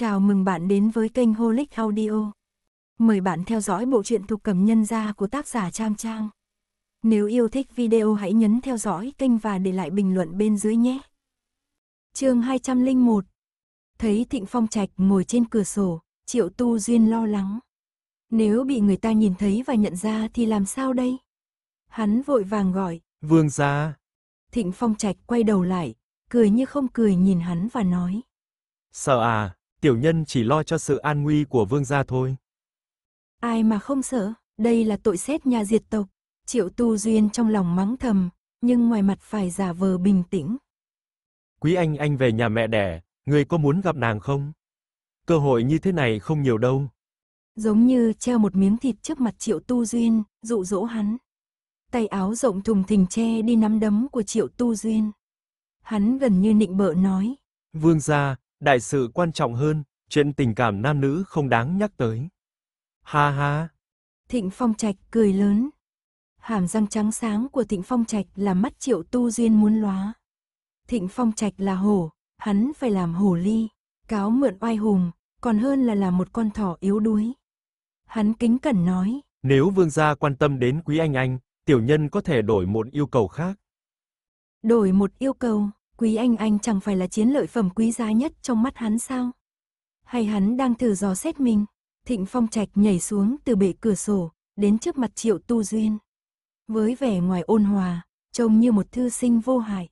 Chào mừng bạn đến với kênh Holic Audio. Mời bạn theo dõi bộ truyện thuộc cầm nhân gia của tác giả Trang Trang. Nếu yêu thích video hãy nhấn theo dõi kênh và để lại bình luận bên dưới nhé. chương 201 Thấy Thịnh Phong Trạch ngồi trên cửa sổ, Triệu Tu Duyên lo lắng. Nếu bị người ta nhìn thấy và nhận ra thì làm sao đây? Hắn vội vàng gọi. Vương gia. Thịnh Phong Trạch quay đầu lại, cười như không cười nhìn hắn và nói. Sợ à? tiểu nhân chỉ lo cho sự an nguy của vương gia thôi. Ai mà không sợ, đây là tội xét nhà diệt tộc. Triệu Tu Duyên trong lòng mắng thầm, nhưng ngoài mặt phải giả vờ bình tĩnh. Quý anh anh về nhà mẹ đẻ, người có muốn gặp nàng không? Cơ hội như thế này không nhiều đâu. Giống như treo một miếng thịt trước mặt Triệu Tu Duyên, dụ dỗ hắn. Tay áo rộng thùng thình che đi nắm đấm của Triệu Tu Duyên. Hắn gần như nịnh bợ nói. Vương gia, đại sự quan trọng hơn, chuyện tình cảm nam nữ không đáng nhắc tới. Ha ha. Thịnh Phong Trạch cười lớn. Hàm răng trắng sáng của Thịnh Phong Trạch là mắt Triệu Tu Duyên muốn lóa. Thịnh Phong Trạch là hổ, hắn phải làm hổ ly, cáo mượn oai hùng, còn hơn là làm một con thỏ yếu đuối. Hắn kính cẩn nói, nếu vương gia quan tâm đến quý anh anh, tiểu nhân có thể đổi một yêu cầu khác. Đổi một yêu cầu. Quý Anh Anh chẳng phải là chiến lợi phẩm quý giá nhất trong mắt hắn sao? Hay hắn đang thử dò xét mình? Thịnh Phong Trạch nhảy xuống từ bệ cửa sổ, đến trước mặt Triệu Tu Duyên. Với vẻ ngoài ôn hòa, trông như một thư sinh vô hại.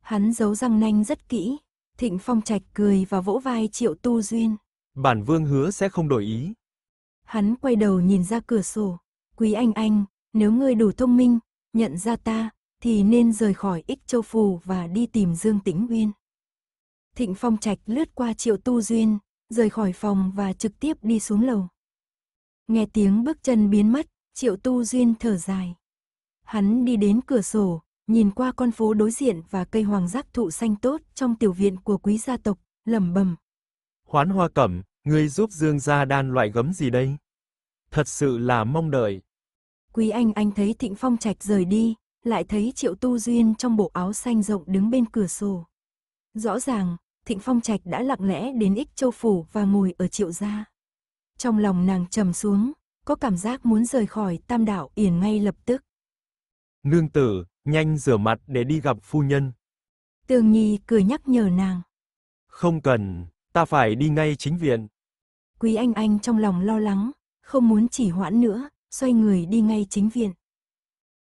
Hắn giấu răng nanh rất kỹ, Thịnh Phong Trạch cười và vỗ vai Triệu Tu Duyên. Bản vương hứa sẽ không đổi ý. Hắn quay đầu nhìn ra cửa sổ. Quý anh anh, nếu ngươi đủ thông minh, nhận ra ta, thì nên rời khỏi ích châu phù và đi tìm Dương Tĩnh Uyên. Thịnh Phong Trạch lướt qua Triệu Tu Duyên, rời khỏi phòng và trực tiếp đi xuống lầu. Nghe tiếng bước chân biến mất, Triệu Tu Duyên thở dài. Hắn đi đến cửa sổ, nhìn qua con phố đối diện và cây hoàng giác thụ xanh tốt trong tiểu viện của quý gia tộc, lẩm bẩm. Hoán hoa cẩm, người giúp Dương gia đan loại gấm gì đây? Thật sự là mong đợi. Quý anh anh thấy Thịnh Phong Trạch rời đi, lại thấy Triệu Tu Duyên trong bộ áo xanh rộng đứng bên cửa sổ. Rõ ràng, Thịnh Phong Trạch đã lặng lẽ đến Ích Châu Phủ và ngồi ở Triệu Gia. Trong lòng nàng trầm xuống, có cảm giác muốn rời khỏi tam đảo yển ngay lập tức. Nương tử, nhanh rửa mặt để đi gặp phu nhân. Tường Nhi cười nhắc nhở nàng. Không cần, ta phải đi ngay chính viện. Quý Anh Anh trong lòng lo lắng, không muốn chỉ hoãn nữa, xoay người đi ngay chính viện.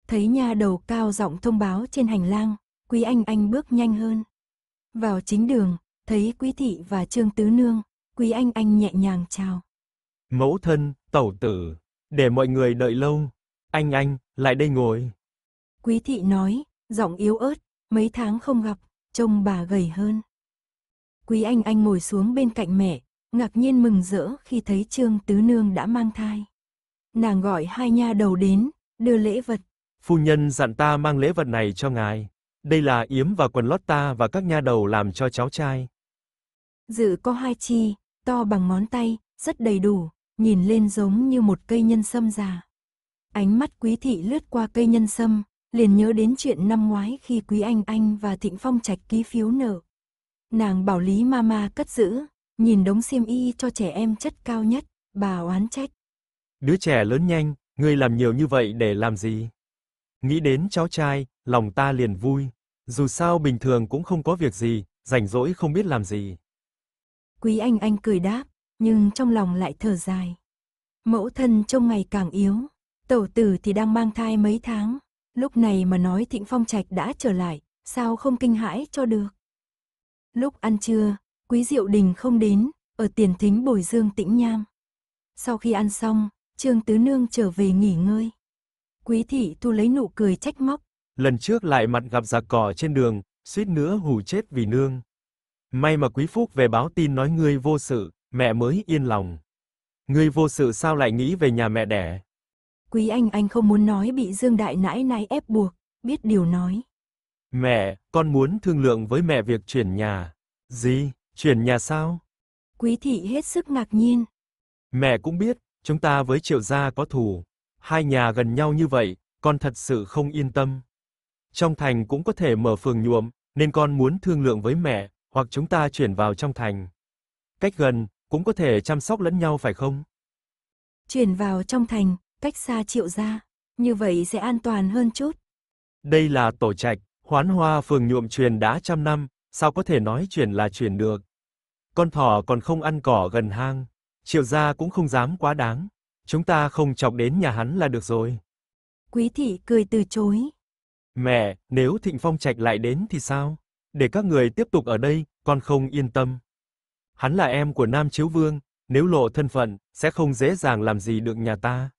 Thấy nha đầu cao giọng thông báo trên hành lang, Quý Anh Anh bước nhanh hơn. Vào chính đường, thấy Quý Thị và Trương Tứ Nương, Quý Anh Anh nhẹ nhàng chào. Mẫu thân, tẩu tử, để mọi người đợi lâu. Anh Anh, lại đây ngồi. Quý Thị nói, giọng yếu ớt, mấy tháng không gặp, trông bà gầy hơn. Quý Anh Anh ngồi xuống bên cạnh mẹ, ngạc nhiên mừng rỡ khi thấy Trương Tứ Nương đã mang thai. Nàng gọi hai nha đầu đến, đưa lễ vật, Phu nhân dặn ta mang lễ vật này cho ngài. Đây là yếm và quần lót ta và các nha đầu làm cho cháu trai. Dự có hai chi, to bằng ngón tay, rất đầy đủ, nhìn lên giống như một cây nhân sâm già. Ánh mắt quý thị lướt qua cây nhân sâm, liền nhớ đến chuyện năm ngoái khi Quý Anh Anh và Thịnh Phong Trạch ký phiếu nợ. Nàng bảo Lý Mama cất giữ, nhìn đống xiêm y cho trẻ em chất cao nhất, bà oán trách. Đứa trẻ lớn nhanh, ngươi làm nhiều như vậy để làm gì? Nghĩ đến cháu trai, lòng ta liền vui. Dù sao bình thường cũng không có việc gì, rảnh rỗi không biết làm gì. Quý Anh Anh cười đáp, nhưng trong lòng lại thở dài. Mẫu thân trông ngày càng yếu, tẩu tử thì đang mang thai mấy tháng. Lúc này mà nói Thịnh Phong Trạch đã trở lại, sao không kinh hãi cho được. Lúc ăn trưa, Quý Diệu Đình không đến, ở tiền thính bồi dương tĩnh nham. Sau khi ăn xong, Trương Tứ Nương trở về nghỉ ngơi. Quý thị thu lấy nụ cười trách móc. Lần trước lại mặt gặp giặc cỏ trên đường, suýt nữa hù chết vì nương. May mà quý phúc về báo tin nói ngươi vô sự, mẹ mới yên lòng. Ngươi vô sự sao lại nghĩ về nhà mẹ đẻ? Quý anh anh không muốn nói bị Dương Đại nãi nãi ép buộc, biết điều nói. Mẹ, con muốn thương lượng với mẹ việc chuyển nhà. Gì, chuyển nhà sao? Quý thị hết sức ngạc nhiên. Mẹ cũng biết, chúng ta với triệu gia có thù hai nhà gần nhau như vậy, con thật sự không yên tâm. Trong thành cũng có thể mở phường nhuộm, nên con muốn thương lượng với mẹ, hoặc chúng ta chuyển vào trong thành. Cách gần, cũng có thể chăm sóc lẫn nhau phải không? Chuyển vào trong thành, cách xa triệu gia, như vậy sẽ an toàn hơn chút. Đây là tổ trạch, hoán hoa phường nhuộm truyền đã trăm năm, sao có thể nói chuyển là chuyển được. Con thỏ còn không ăn cỏ gần hang, triệu gia cũng không dám quá đáng. Chúng ta không chọc đến nhà hắn là được rồi. Quý thị cười từ chối. Mẹ, nếu Thịnh Phong Trạch lại đến thì sao? Để các người tiếp tục ở đây, con không yên tâm. Hắn là em của Nam Chiếu Vương, nếu lộ thân phận, sẽ không dễ dàng làm gì được nhà ta.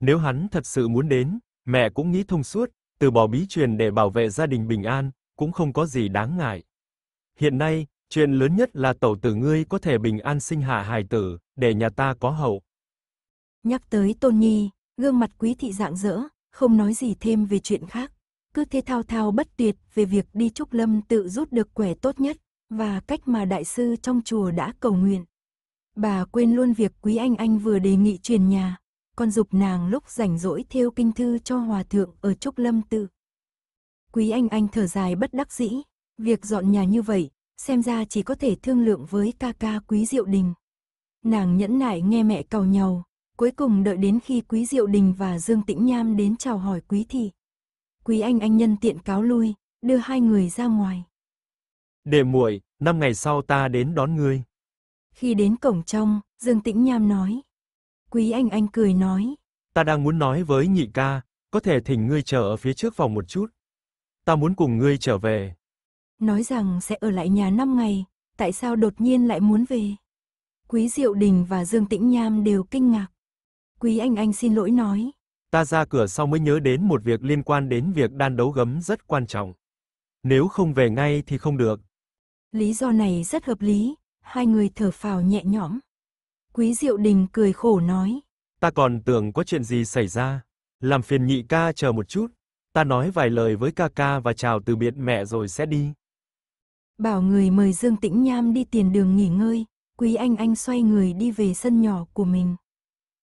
Nếu hắn thật sự muốn đến, mẹ cũng nghĩ thông suốt, từ bỏ bí truyền để bảo vệ gia đình bình an, cũng không có gì đáng ngại. Hiện nay, chuyện lớn nhất là tẩu tử ngươi có thể bình an sinh hạ hài tử, để nhà ta có hậu. Nhắc tới Tôn Nhi, gương mặt quý thị dạng dỡ, không nói gì thêm về chuyện khác. Cứ thế thao thao bất tuyệt về việc đi Trúc Lâm tự rút được quẻ tốt nhất và cách mà đại sư trong chùa đã cầu nguyện. Bà quên luôn việc quý anh anh vừa đề nghị truyền nhà, con dục nàng lúc rảnh rỗi theo kinh thư cho hòa thượng ở Trúc Lâm tự. Quý anh anh thở dài bất đắc dĩ, việc dọn nhà như vậy, xem ra chỉ có thể thương lượng với ca ca quý diệu đình. Nàng nhẫn nại nghe mẹ cầu nhau, Cuối cùng đợi đến khi Quý Diệu Đình và Dương Tĩnh Nham đến chào hỏi Quý Thị. Quý Anh Anh nhân tiện cáo lui, đưa hai người ra ngoài. để muội, năm ngày sau ta đến đón ngươi. Khi đến cổng trong, Dương Tĩnh Nham nói. Quý Anh Anh cười nói. Ta đang muốn nói với nhị ca, có thể thỉnh ngươi chờ ở phía trước phòng một chút. Ta muốn cùng ngươi trở về. Nói rằng sẽ ở lại nhà năm ngày, tại sao đột nhiên lại muốn về? Quý Diệu Đình và Dương Tĩnh Nham đều kinh ngạc. Quý Anh Anh xin lỗi nói. Ta ra cửa sau mới nhớ đến một việc liên quan đến việc đan đấu gấm rất quan trọng. Nếu không về ngay thì không được. Lý do này rất hợp lý, hai người thở phào nhẹ nhõm. Quý Diệu Đình cười khổ nói. Ta còn tưởng có chuyện gì xảy ra. Làm phiền nhị ca chờ một chút. Ta nói vài lời với ca ca và chào từ biệt mẹ rồi sẽ đi. Bảo người mời Dương Tĩnh Nham đi tiền đường nghỉ ngơi. Quý Anh Anh xoay người đi về sân nhỏ của mình.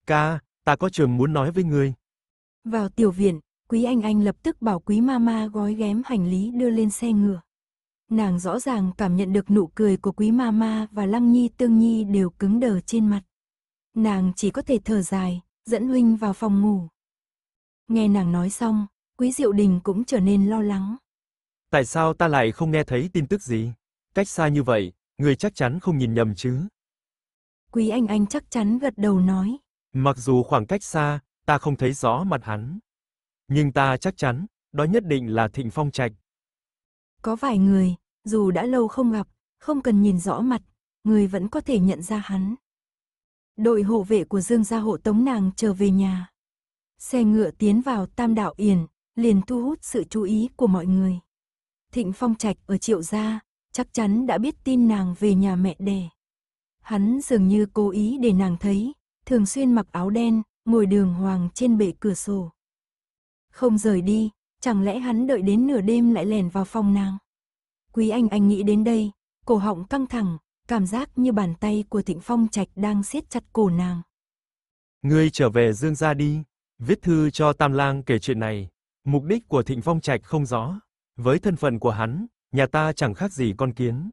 Ca, ta có trường muốn nói với ngươi. Vào tiểu viện, Quý Anh Anh lập tức bảo Quý Mama gói ghém hành lý đưa lên xe ngựa. Nàng rõ ràng cảm nhận được nụ cười của Quý Mama và Lăng Nhi Tương Nhi đều cứng đờ trên mặt. Nàng chỉ có thể thở dài, dẫn huynh vào phòng ngủ. Nghe nàng nói xong, Quý Diệu Đình cũng trở nên lo lắng. Tại sao ta lại không nghe thấy tin tức gì? Cách xa như vậy, người chắc chắn không nhìn nhầm chứ? Quý Anh Anh chắc chắn gật đầu nói. Mặc dù khoảng cách xa, ta không thấy rõ mặt hắn, nhưng ta chắc chắn, đó nhất định là Thịnh Phong Trạch. Có vài người, dù đã lâu không gặp, không cần nhìn rõ mặt, người vẫn có thể nhận ra hắn. Đội hộ vệ của Dương gia hộ tống nàng trở về nhà. Xe ngựa tiến vào Tam Đạo Yển, liền thu hút sự chú ý của mọi người. Thịnh Phong Trạch ở Triệu gia, chắc chắn đã biết tin nàng về nhà mẹ đẻ. Hắn dường như cố ý để nàng thấy, thường xuyên mặc áo đen, ngồi đường hoàng trên bệ cửa sổ. Không rời đi, chẳng lẽ hắn đợi đến nửa đêm lại lèn vào phòng nàng. Quý anh anh nghĩ đến đây, cổ họng căng thẳng, cảm giác như bàn tay của Thịnh Phong Trạch đang siết chặt cổ nàng. Ngươi trở về Dương gia đi, viết thư cho Tam Lang kể chuyện này. Mục đích của Thịnh Phong Trạch không rõ, với thân phận của hắn, nhà ta chẳng khác gì con kiến.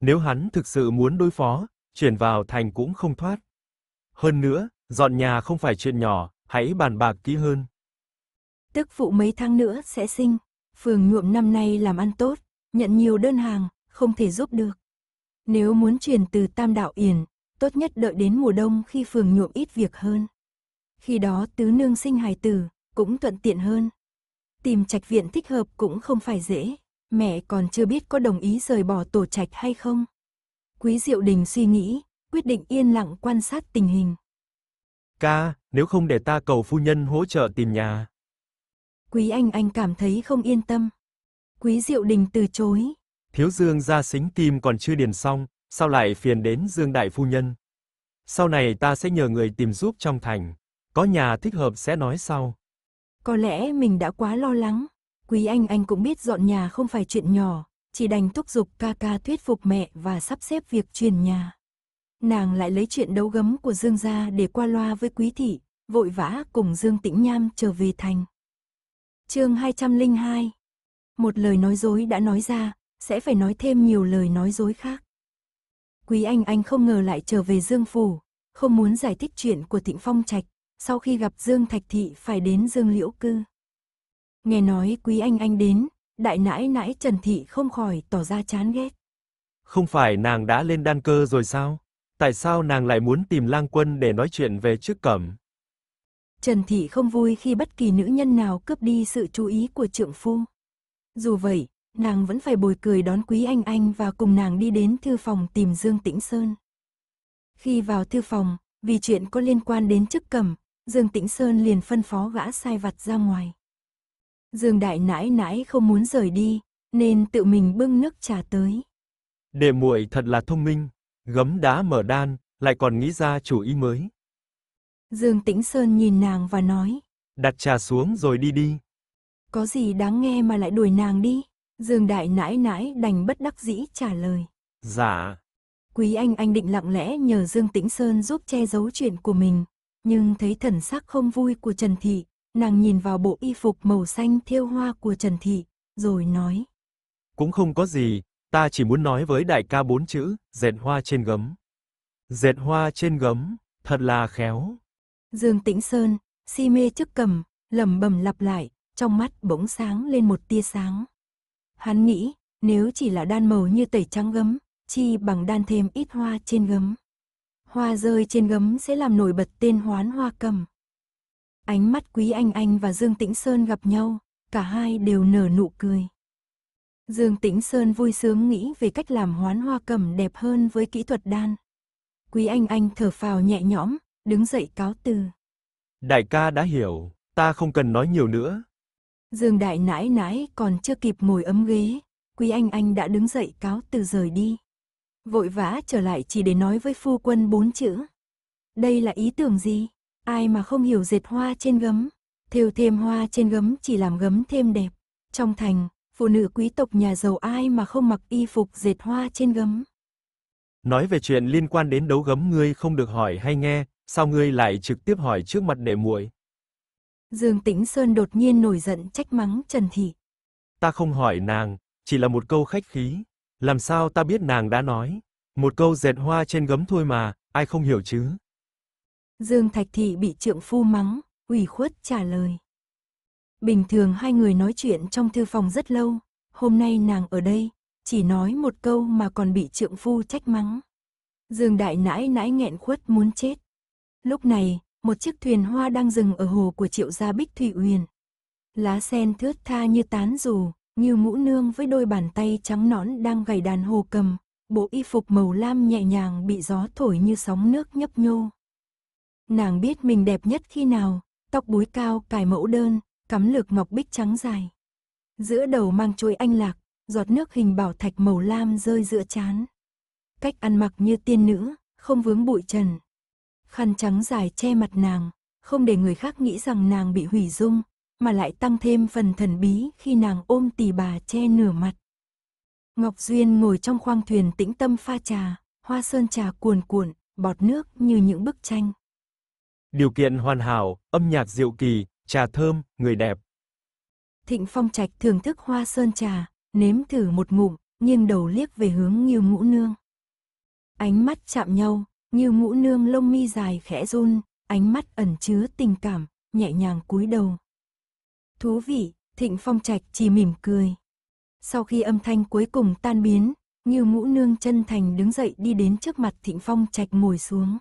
Nếu hắn thực sự muốn đối phó, chuyển vào thành cũng không thoát. Hơn nữa, dọn nhà không phải chuyện nhỏ, hãy bàn bạc kỹ hơn. Tức phụ mấy tháng nữa sẽ sinh, phường nhuộm năm nay làm ăn tốt, nhận nhiều đơn hàng, không thể giúp được. Nếu muốn chuyển từ Tam Đạo Yển, tốt nhất đợi đến mùa đông khi phường nhuộm ít việc hơn. Khi đó tứ nương sinh hài tử, cũng thuận tiện hơn. Tìm trạch viện thích hợp cũng không phải dễ, mẹ còn chưa biết có đồng ý rời bỏ tổ trạch hay không. Quý Diệu Đình suy nghĩ, quyết định yên lặng quan sát tình hình. Ca, nếu không để ta cầu phu nhân hỗ trợ tìm nhà. Quý Anh Anh cảm thấy không yên tâm. Quý Diệu Đình từ chối. Thiếu Dương ra xính tim còn chưa điền xong, sao lại phiền đến Dương Đại Phu Nhân. Sau này ta sẽ nhờ người tìm giúp trong thành, có nhà thích hợp sẽ nói sau. Có lẽ mình đã quá lo lắng, Quý Anh Anh cũng biết dọn nhà không phải chuyện nhỏ, chỉ đành thúc giục ca ca thuyết phục mẹ và sắp xếp việc chuyển nhà nàng lại lấy chuyện đấu gấm của Dương gia để qua loa với quý thị, vội vã cùng Dương Tĩnh Nham trở về thành. chương 202 Một lời nói dối đã nói ra, sẽ phải nói thêm nhiều lời nói dối khác. Quý Anh Anh không ngờ lại trở về Dương Phủ, không muốn giải thích chuyện của Thịnh Phong Trạch, sau khi gặp Dương Thạch Thị phải đến Dương Liễu Cư. Nghe nói Quý Anh Anh đến, đại nãi nãi Trần Thị không khỏi tỏ ra chán ghét. Không phải nàng đã lên đan cơ rồi sao? Tại sao nàng lại muốn tìm lang quân để nói chuyện về trước cẩm? Trần Thị không vui khi bất kỳ nữ nhân nào cướp đi sự chú ý của trượng phu. Dù vậy, nàng vẫn phải bồi cười đón Quý Anh Anh và cùng nàng đi đến thư phòng tìm Dương Tĩnh Sơn. Khi vào thư phòng, vì chuyện có liên quan đến chức cẩm, Dương Tĩnh Sơn liền phân phó gã sai vặt ra ngoài. Dương Đại nãi nãi không muốn rời đi, nên tự mình bưng nước trà tới. Đệ muội thật là thông minh, Gấm đá mở đan, lại còn nghĩ ra chủ ý mới. Dương Tĩnh Sơn nhìn nàng và nói. Đặt trà xuống rồi đi đi. Có gì đáng nghe mà lại đuổi nàng đi? Dương Đại nãi nãi đành bất đắc dĩ trả lời. Dạ. Quý Anh Anh định lặng lẽ nhờ Dương Tĩnh Sơn giúp che giấu chuyện của mình. Nhưng thấy thần sắc không vui của Trần Thị, nàng nhìn vào bộ y phục màu xanh thêu hoa của Trần Thị, rồi nói. Cũng không có gì, Ta chỉ muốn nói với đại ca bốn chữ, dệt hoa trên gấm. Dệt hoa trên gấm, thật là khéo. Dương Tĩnh Sơn, si mê trước cầm, lẩm bẩm lặp lại, trong mắt bỗng sáng lên một tia sáng. Hắn nghĩ, nếu chỉ là đan màu như tẩy trắng gấm, chi bằng đan thêm ít hoa trên gấm. Hoa rơi trên gấm sẽ làm nổi bật tên hoán hoa cầm. Ánh mắt Quý Anh Anh và Dương Tĩnh Sơn gặp nhau, cả hai đều nở nụ cười. Dương Tĩnh Sơn vui sướng nghĩ về cách làm hoán hoa cầm đẹp hơn với kỹ thuật đan. Quý Anh Anh thở phào nhẹ nhõm, đứng dậy cáo từ. Đại ca đã hiểu, ta không cần nói nhiều nữa. Dương Đại nãi nãi còn chưa kịp ngồi ấm ghế, Quý Anh Anh đã đứng dậy cáo từ rời đi. Vội vã trở lại chỉ để nói với phu quân bốn chữ. Đây là ý tưởng gì? Ai mà không hiểu dệt hoa trên gấm? Thêu thêm hoa trên gấm chỉ làm gấm thêm đẹp. Trong thành, phụ nữ quý tộc nhà giàu ai mà không mặc y phục dệt hoa trên gấm. Nói về chuyện liên quan đến đấu gấm ngươi không được hỏi hay nghe, sao ngươi lại trực tiếp hỏi trước mặt đệ muội? Dương Tĩnh Sơn đột nhiên nổi giận trách mắng Trần Thị. Ta không hỏi nàng, chỉ là một câu khách khí, làm sao ta biết nàng đã nói? Một câu dệt hoa trên gấm thôi mà, ai không hiểu chứ? Dương Thạch Thị bị trượng phu mắng, ủy khuất trả lời. Bình thường hai người nói chuyện trong thư phòng rất lâu, hôm nay nàng ở đây, chỉ nói một câu mà còn bị trượng phu trách mắng. Dương đại nãi nãi nghẹn khuất muốn chết. Lúc này, một chiếc thuyền hoa đang dừng ở hồ của triệu gia Bích Thủy Uyển. Lá sen thướt tha như tán dù, như mũ nương với đôi bàn tay trắng nõn đang gảy đàn hồ cầm, bộ y phục màu lam nhẹ nhàng bị gió thổi như sóng nước nhấp nhô. Nàng biết mình đẹp nhất khi nào, tóc búi cao cài mẫu đơn, cắm lược mọc bích trắng dài. Giữa đầu mang chuỗi anh lạc, giọt nước hình bảo thạch màu lam rơi giữa chán. Cách ăn mặc như tiên nữ, không vướng bụi trần. Khăn trắng dài che mặt nàng, không để người khác nghĩ rằng nàng bị hủy dung, mà lại tăng thêm phần thần bí khi nàng ôm tỳ bà che nửa mặt. Ngọc Duyên ngồi trong khoang thuyền tĩnh tâm pha trà, hoa sơn trà cuồn cuộn, bọt nước như những bức tranh. Điều kiện hoàn hảo, âm nhạc diệu kỳ, Trà thơm, người đẹp. Thịnh Phong Trạch thưởng thức hoa sơn trà, nếm thử một ngụm, nghiêng đầu liếc về hướng như Ngũ Nương. Ánh mắt chạm nhau, như Ngũ Nương lông mi dài khẽ run, ánh mắt ẩn chứa tình cảm, nhẹ nhàng cúi đầu. Thú vị, Thịnh Phong Trạch chỉ mỉm cười. Sau khi âm thanh cuối cùng tan biến, như Ngũ Nương chân thành đứng dậy đi đến trước mặt Thịnh Phong Trạch ngồi xuống.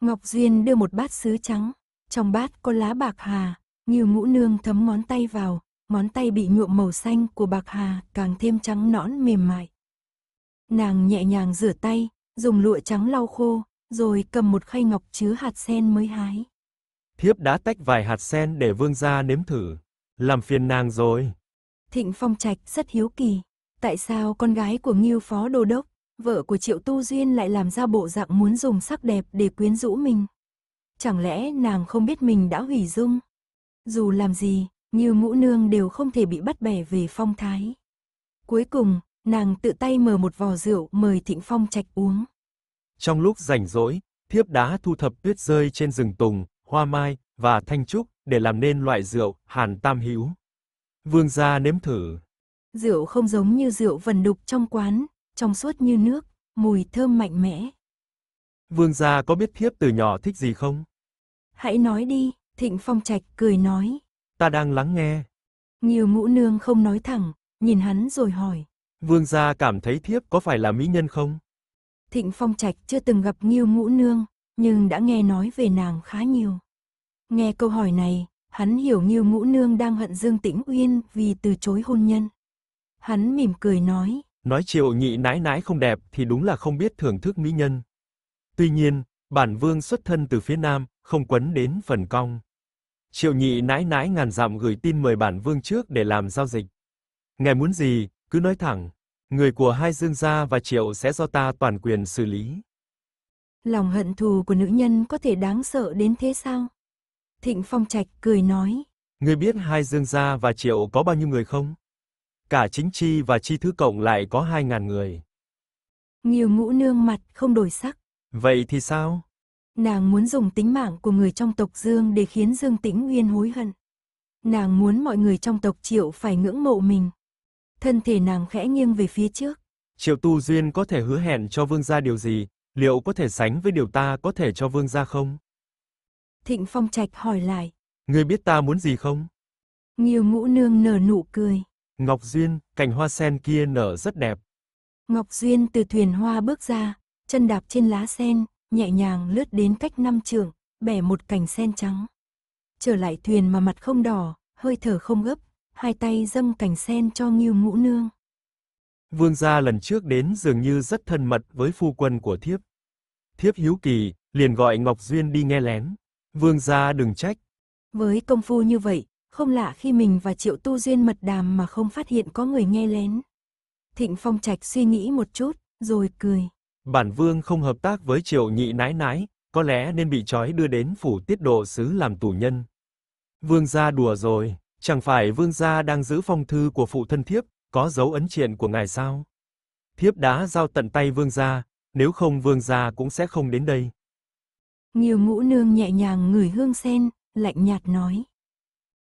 Ngọc Duyên đưa một bát sứ trắng, trong bát có lá bạc hà, Nghiêu ngũ nương thấm món tay vào, món tay bị nhuộm màu xanh của bạc hà càng thêm trắng nõn mềm mại. Nàng nhẹ nhàng rửa tay, dùng lụa trắng lau khô, rồi cầm một khay ngọc chứa hạt sen mới hái. Thiếp đã tách vài hạt sen để vương gia nếm thử, làm phiền nàng rồi. Thịnh Phong Trạch rất hiếu kỳ, tại sao con gái của Ngưu Phó Đô Đốc, vợ của Triệu Tu Duyên lại làm ra bộ dạng muốn dùng sắc đẹp để quyến rũ mình? Chẳng lẽ nàng không biết mình đã hủy dung? Dù làm gì, như ngũ nương đều không thể bị bắt bẻ về phong thái. Cuối cùng, nàng tự tay mở một vò rượu mời Thịnh Phong trạch uống. Trong lúc rảnh rỗi, thiếp đã thu thập tuyết rơi trên rừng tùng, hoa mai và thanh trúc để làm nên loại rượu Hàn Tam Hữu. Vương gia nếm thử. Rượu không giống như rượu vần đục trong quán, trong suốt như nước, mùi thơm mạnh mẽ. Vương gia có biết thiếp từ nhỏ thích gì không? Hãy nói đi. Thịnh Phong Trạch cười nói. Ta đang lắng nghe. Nhiều ngũ nương không nói thẳng, nhìn hắn rồi hỏi. Vương gia cảm thấy thiếp có phải là mỹ nhân không? Thịnh Phong Trạch chưa từng gặp Nghiêu Ngũ Nương, nhưng đã nghe nói về nàng khá nhiều. Nghe câu hỏi này, hắn hiểu Nghiêu Ngũ Nương đang hận Dương Tĩnh Uyên vì từ chối hôn nhân. Hắn mỉm cười nói. Nói triệu nhị nái nái không đẹp thì đúng là không biết thưởng thức mỹ nhân. Tuy nhiên, Bản vương xuất thân từ phía nam, không quấn đến phần cong. Triệu nhị nãi nãi ngàn dặm gửi tin mời bản vương trước để làm giao dịch. Ngài muốn gì, cứ nói thẳng. Người của hai dương gia và triệu sẽ do ta toàn quyền xử lý. Lòng hận thù của nữ nhân có thể đáng sợ đến thế sao? Thịnh Phong Trạch cười nói. Ngươi biết hai dương gia và triệu có bao nhiêu người không? Cả chính chi và chi thứ cộng lại có hai ngàn người. Nhiều ngũ nương mặt không đổi sắc. Vậy thì sao? Nàng muốn dùng tính mạng của người trong tộc Dương để khiến Dương Tĩnh Nguyên hối hận. Nàng muốn mọi người trong tộc Triệu phải ngưỡng mộ mình. Thân thể nàng khẽ nghiêng về phía trước. Triệu Tu Duyên có thể hứa hẹn cho vương gia điều gì, liệu có thể sánh với điều ta có thể cho vương gia không? Thịnh Phong Trạch hỏi lại. Ngươi biết ta muốn gì không? Nhiều ngũ nương nở nụ cười. Ngọc Duyên, cành hoa sen kia nở rất đẹp. Ngọc Duyên từ thuyền hoa bước ra, chân đạp trên lá sen, nhẹ nhàng lướt đến cách năm trường, bẻ một cành sen trắng. Trở lại thuyền mà mặt không đỏ, hơi thở không gấp, hai tay dâng cành sen cho Ngưu Ngũ Nương. Vương gia lần trước đến dường như rất thân mật với phu quân của thiếp. Thiếp hiếu kỳ, liền gọi Ngọc Duyên đi nghe lén. Vương gia đừng trách. Với công phu như vậy, không lạ khi mình và Triệu Tu Duyên mật đàm mà không phát hiện có người nghe lén. Thịnh Phong Trạch suy nghĩ một chút, rồi cười. Bản vương không hợp tác với triệu nhị nái nái, có lẽ nên bị trói đưa đến phủ tiết độ sứ làm tù nhân. Vương gia đùa rồi, chẳng phải vương gia đang giữ phong thư của phụ thân thiếp, có dấu ấn triện của ngài sao? Thiếp đã giao tận tay vương gia, nếu không vương gia cũng sẽ không đến đây. Nhiều ngũ nương nhẹ nhàng ngửi hương sen, lạnh nhạt nói.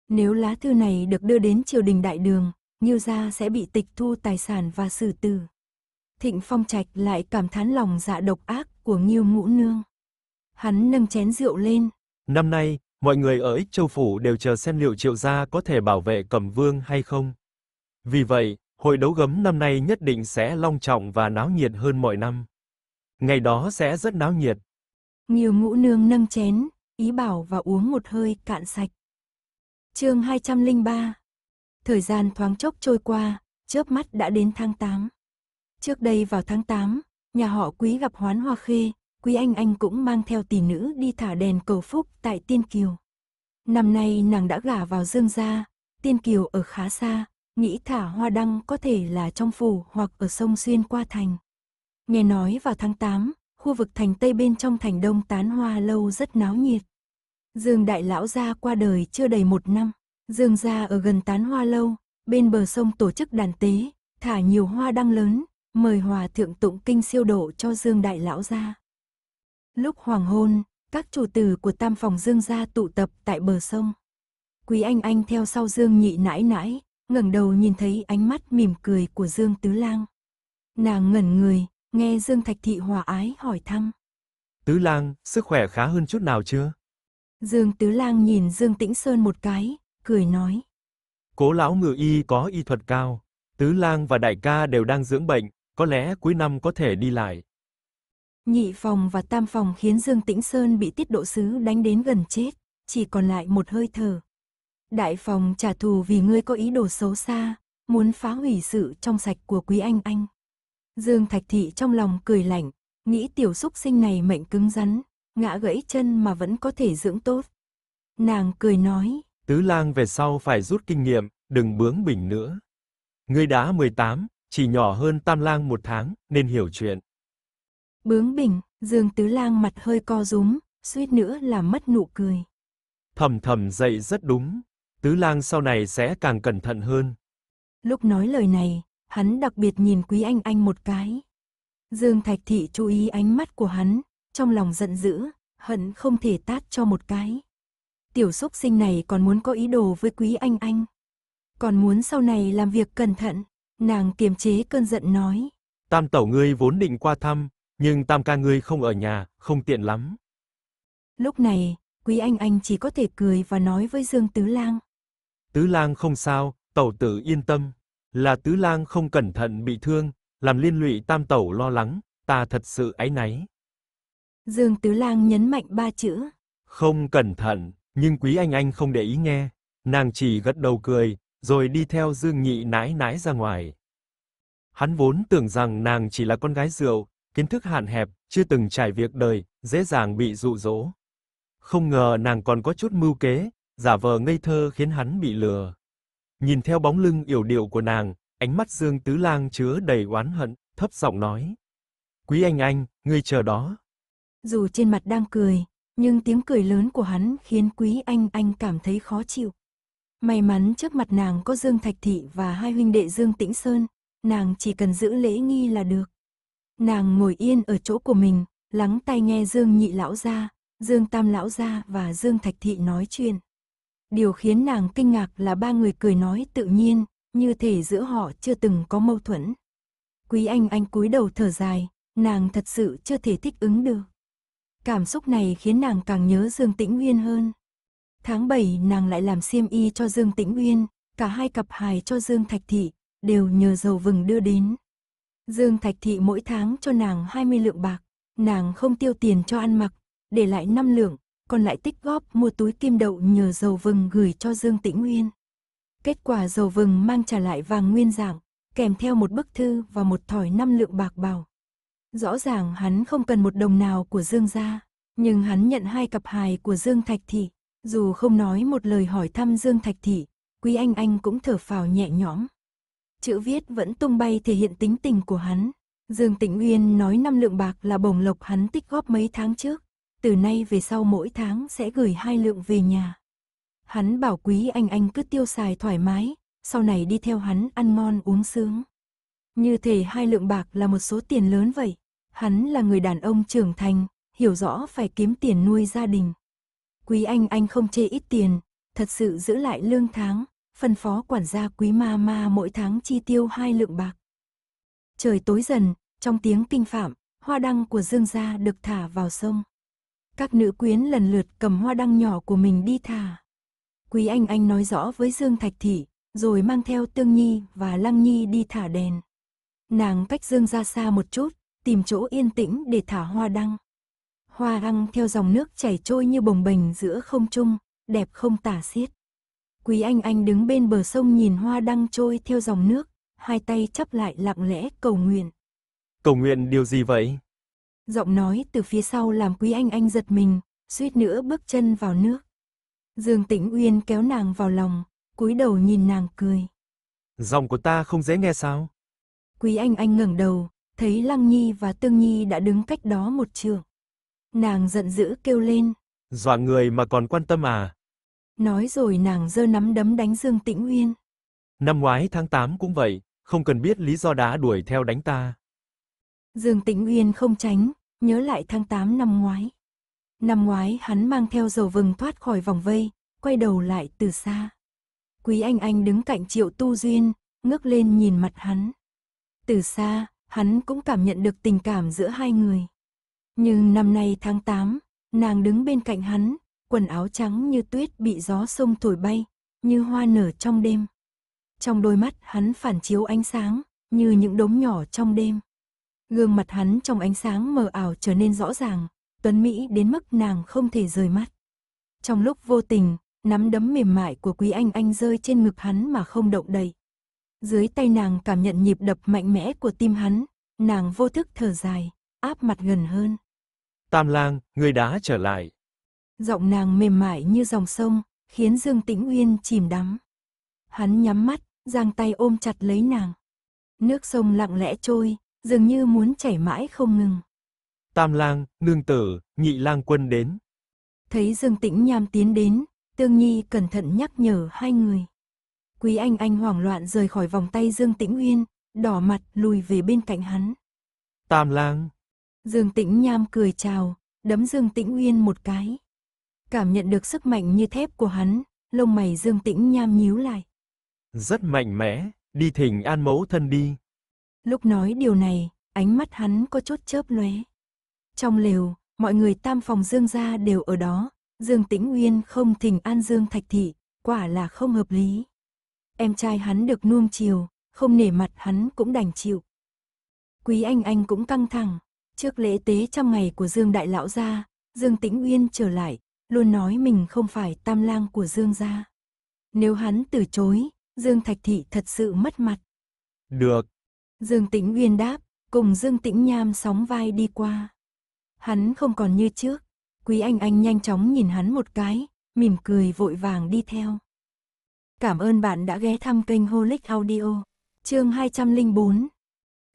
Nếu lá thư này được đưa đến triều đình đại đường, Nhiêu gia sẽ bị tịch thu tài sản và xử tử. Thịnh Phong Trạch lại cảm thán lòng dạ độc ác của Nghiêu Ngũ Nương. Hắn nâng chén rượu lên. Năm nay, mọi người ở Ích Châu Phủ đều chờ xem liệu triệu gia có thể bảo vệ cầm vương hay không. Vì vậy, hội đấu gấm năm nay nhất định sẽ long trọng và náo nhiệt hơn mọi năm. Ngày đó sẽ rất náo nhiệt. Nhiều ngũ nương nâng chén, ý bảo và uống một hơi cạn sạch. chương 203 Thời gian thoáng chốc trôi qua, chớp mắt đã đến tháng 8. Trước đây vào tháng 8, nhà họ quý gặp hoán hoa khê, quý anh anh cũng mang theo tỷ nữ đi thả đèn cầu phúc tại Tiên Kiều. Năm nay nàng đã gả vào dương gia, Tiên Kiều ở khá xa, nghĩ thả hoa đăng có thể là trong phủ hoặc ở sông xuyên qua thành. Nghe nói vào tháng 8, khu vực thành Tây bên trong thành Đông tán hoa lâu rất náo nhiệt. Dương Đại Lão Gia qua đời chưa đầy một năm, Dương Gia ở gần tán hoa lâu, bên bờ sông tổ chức đàn tế, thả nhiều hoa đăng lớn, mời hòa thượng tụng kinh siêu độ cho Dương Đại Lão ra. Lúc hoàng hôn, các chủ tử của tam phòng Dương gia tụ tập tại bờ sông. Quý Anh Anh theo sau Dương nhị nãi nãi, ngẩng đầu nhìn thấy ánh mắt mỉm cười của Dương Tứ Lang. Nàng ngẩn người, nghe Dương Thạch Thị hòa ái hỏi thăm. Tứ Lang, sức khỏe khá hơn chút nào chưa? Dương Tứ Lang nhìn Dương Tĩnh Sơn một cái, cười nói. Cố lão ngự y có y thuật cao, Tứ Lang và đại ca đều đang dưỡng bệnh, có lẽ cuối năm có thể đi lại. Nhị phòng và tam phòng khiến Dương Tĩnh Sơn bị tiết độ sứ đánh đến gần chết, chỉ còn lại một hơi thở. Đại phòng trả thù vì ngươi có ý đồ xấu xa, muốn phá hủy sự trong sạch của quý anh anh. Dương Thạch Thị trong lòng cười lạnh, nghĩ tiểu xúc sinh này mệnh cứng rắn, ngã gãy chân mà vẫn có thể dưỡng tốt. Nàng cười nói, Tứ lang về sau phải rút kinh nghiệm, đừng bướng bỉnh nữa. Ngươi đã 18, chỉ nhỏ hơn Tam Lang một tháng, nên hiểu chuyện. Bướng bỉnh, Dương Tứ Lang mặt hơi co rúm, suýt nữa là mất nụ cười. Thầm thầm dạy rất đúng, Tứ Lang sau này sẽ càng cẩn thận hơn. Lúc nói lời này, hắn đặc biệt nhìn Quý Anh Anh một cái. Dương Thạch Thị chú ý ánh mắt của hắn, trong lòng giận dữ, hận không thể tát cho một cái. Tiểu xúc sinh này còn muốn có ý đồ với Quý Anh Anh. Còn muốn sau này làm việc cẩn thận. Nàng kiềm chế cơn giận nói. Tam tẩu ngươi vốn định qua thăm, nhưng tam ca ngươi không ở nhà, không tiện lắm. Lúc này, Quý Anh Anh chỉ có thể cười và nói với Dương Tứ Lang. Tứ Lang không sao, tẩu tử yên tâm. Là Tứ Lang không cẩn thận bị thương, làm liên lụy tam tẩu lo lắng, ta thật sự áy náy. Dương Tứ Lang nhấn mạnh ba chữ. Không cẩn thận, nhưng Quý Anh Anh không để ý nghe. Nàng chỉ gật đầu cười, rồi đi theo Dương Nhị nãi nãi ra ngoài. Hắn vốn tưởng rằng nàng chỉ là con gái rượu, kiến thức hạn hẹp, chưa từng trải việc đời, dễ dàng bị dụ dỗ. Không ngờ nàng còn có chút mưu kế, giả vờ ngây thơ khiến hắn bị lừa. Nhìn theo bóng lưng yểu điệu của nàng, ánh mắt Dương Tứ Lang chứa đầy oán hận, thấp giọng nói: "Quý anh anh, ngươi chờ đó." Dù trên mặt đang cười, nhưng tiếng cười lớn của hắn khiến Quý anh anh cảm thấy khó chịu. May mắn trước mặt nàng có Dương Thạch Thị và hai huynh đệ Dương Tĩnh Sơn, nàng chỉ cần giữ lễ nghi là được. Nàng ngồi yên ở chỗ của mình, lắng tai nghe Dương Nhị Lão Gia, Dương Tam Lão Gia và Dương Thạch Thị nói chuyện. Điều khiến nàng kinh ngạc là ba người cười nói tự nhiên, như thể giữa họ chưa từng có mâu thuẫn. Quý Anh Anh cúi đầu thở dài, nàng thật sự chưa thể thích ứng được. Cảm xúc này khiến nàng càng nhớ Dương Tĩnh Nguyên hơn. Tháng 7 nàng lại làm xiêm y cho Dương Tĩnh Uyên, cả hai cặp hài cho Dương Thạch Thị, đều nhờ dầu vừng đưa đến. Dương Thạch Thị mỗi tháng cho nàng 20 lượng bạc, nàng không tiêu tiền cho ăn mặc, để lại 5 lượng, còn lại tích góp mua túi kim đậu nhờ dầu vừng gửi cho Dương Tĩnh Nguyên. Kết quả dầu vừng mang trả lại vàng nguyên dạng, kèm theo một bức thư và một thỏi 5 lượng bạc bảo. Rõ ràng hắn không cần một đồng nào của Dương gia, nhưng hắn nhận hai cặp hài của Dương Thạch Thị. Dù không nói một lời hỏi thăm Dương Thạch Thị, Quý Anh Anh cũng thở phào nhẹ nhõm. Chữ viết vẫn tung bay thể hiện tính tình của hắn. Dương Tĩnh Uyên nói năm lượng bạc là bổng lộc hắn tích góp mấy tháng trước. Từ nay về sau mỗi tháng sẽ gửi hai lượng về nhà. Hắn bảo Quý Anh Anh cứ tiêu xài thoải mái, sau này đi theo hắn ăn ngon uống sướng. Như thể hai lượng bạc là một số tiền lớn vậy. Hắn là người đàn ông trưởng thành, hiểu rõ phải kiếm tiền nuôi gia đình. Quý anh anh không chê ít tiền, thật sự giữ lại lương tháng, phân phó quản gia quý ma ma mỗi tháng chi tiêu hai lượng bạc. Trời tối dần, trong tiếng kinh phạm, hoa đăng của Dương gia được thả vào sông. Các nữ quyến lần lượt cầm hoa đăng nhỏ của mình đi thả. Quý anh anh nói rõ với Dương Thạch Thị, rồi mang theo Tương Nhi và Lăng Nhi đi thả đèn. Nàng cách Dương ra xa một chút, tìm chỗ yên tĩnh để thả hoa đăng hoa đăng theo dòng nước chảy trôi như bồng bềnh giữa không trung, đẹp không tả xiết. Quý Anh Anh đứng bên bờ sông nhìn hoa đăng trôi theo dòng nước, hai tay chắp lại lặng lẽ cầu nguyện. Cầu nguyện điều gì vậy? Giọng nói từ phía sau làm Quý Anh Anh giật mình, suýt nữa bước chân vào nước. Dương Tĩnh Uyên kéo nàng vào lòng, cúi đầu nhìn nàng cười. Giọng của ta không dễ nghe sao? Quý Anh Anh ngẩng đầu, thấy Lăng Nhi và Tương Nhi đã đứng cách đó một trường. Nàng giận dữ kêu lên. Dọa người mà còn quan tâm à? Nói rồi nàng giơ nắm đấm đánh Dương Tĩnh Nguyên. Năm ngoái tháng 8 cũng vậy, không cần biết lý do đã đuổi theo đánh ta. Dương Tĩnh Nguyên không tránh, nhớ lại tháng 8 năm ngoái. Năm ngoái hắn mang theo dầu vừng thoát khỏi vòng vây, quay đầu lại từ xa. Quý Anh Anh đứng cạnh Triệu Tu Duyên, ngước lên nhìn mặt hắn. Từ xa, hắn cũng cảm nhận được tình cảm giữa hai người. Nhưng năm nay tháng 8, nàng đứng bên cạnh hắn, quần áo trắng như tuyết bị gió sông thổi bay, như hoa nở trong đêm. Trong đôi mắt hắn phản chiếu ánh sáng, như những đốm nhỏ trong đêm. Gương mặt hắn trong ánh sáng mờ ảo trở nên rõ ràng, Tuấn Mỹ đến mức nàng không thể rời mắt. Trong lúc vô tình, nắm đấm mềm mại của Quý Anh Anh rơi trên ngực hắn mà không động đậy. Dưới tay nàng cảm nhận nhịp đập mạnh mẽ của tim hắn, nàng vô thức thở dài, áp mặt gần hơn. Tam lang, người đã trở lại. Giọng nàng mềm mại như dòng sông, khiến Dương Tĩnh Uyên chìm đắm. Hắn nhắm mắt, giang tay ôm chặt lấy nàng. Nước sông lặng lẽ trôi, dường như muốn chảy mãi không ngừng. Tam lang, nương tử, nhị lang quân đến. Thấy Dương Tĩnh Nham tiến đến, Tương Nhi cẩn thận nhắc nhở hai người. Quý Anh Anh hoảng loạn rời khỏi vòng tay Dương Tĩnh Uyên, đỏ mặt lùi về bên cạnh hắn. Tam lang, Dương Tĩnh Nham cười chào, đấm Dương Tĩnh Uyên một cái. Cảm nhận được sức mạnh như thép của hắn, lông mày Dương Tĩnh Nham nhíu lại. Rất mạnh mẽ, đi thỉnh an mẫu thân đi. Lúc nói điều này, ánh mắt hắn có chút chớp lóe. Trong lều, mọi người tam phòng Dương gia đều ở đó, Dương Tĩnh Uyên không thỉnh an Dương Thạch Thị, quả là không hợp lý. Em trai hắn được nuông chiều, không nể mặt hắn cũng đành chịu. Quý Anh Anh cũng căng thẳng, Trước lễ tế trăm ngày của Dương Đại Lão gia, Dương Tĩnh Uyên trở lại, luôn nói mình không phải tam lang của Dương gia. Nếu hắn từ chối, Dương Thạch Thị thật sự mất mặt. Được. Dương Tĩnh Uyên đáp, cùng Dương Tĩnh Nham sóng vai đi qua. Hắn không còn như trước, Quý Anh Anh nhanh chóng nhìn hắn một cái, mỉm cười vội vàng đi theo. Cảm ơn bạn đã ghé thăm kênh Holic Audio, chương 204,